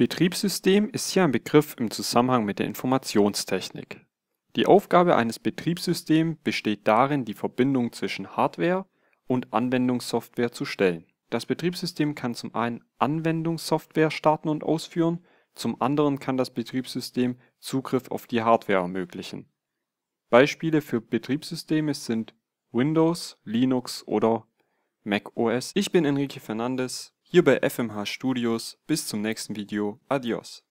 Betriebssystem ist hier ein Begriff im Zusammenhang mit der Informationstechnik. Die Aufgabe eines Betriebssystems besteht darin, die Verbindung zwischen Hardware und Anwendungssoftware zu stellen. Das Betriebssystem kann zum einen Anwendungssoftware starten und ausführen, zum anderen kann das Betriebssystem Zugriff auf die Hardware ermöglichen. Beispiele für Betriebssysteme sind Windows, Linux oder Mac OS. Ich bin Enrique Fernandes, hier bei FMH Studios. Bis zum nächsten Video. Adios.